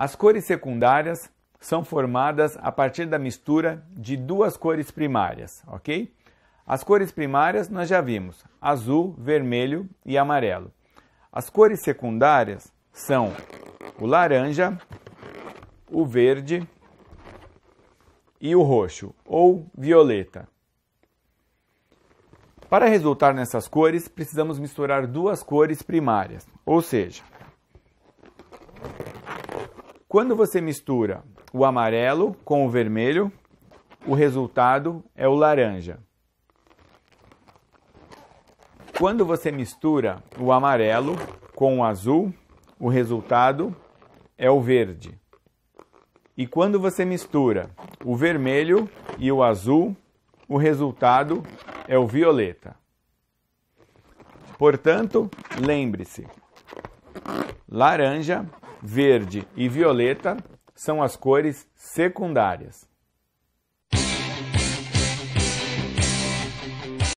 As cores secundárias são formadas a partir da mistura de duas cores primárias, ok? As cores primárias nós já vimos: azul, vermelho e amarelo. As cores secundárias são o laranja, o verde e o roxo ou violeta. Para resultar nessas cores, precisamos misturar duas cores primárias, ou seja, quando você mistura o amarelo com o vermelho, o resultado é o laranja. Quando você mistura o amarelo com o azul, o resultado é o verde. E quando você mistura o vermelho e o azul, o resultado é o violeta. Portanto, lembre-se: laranja verde e violeta são as cores secundárias.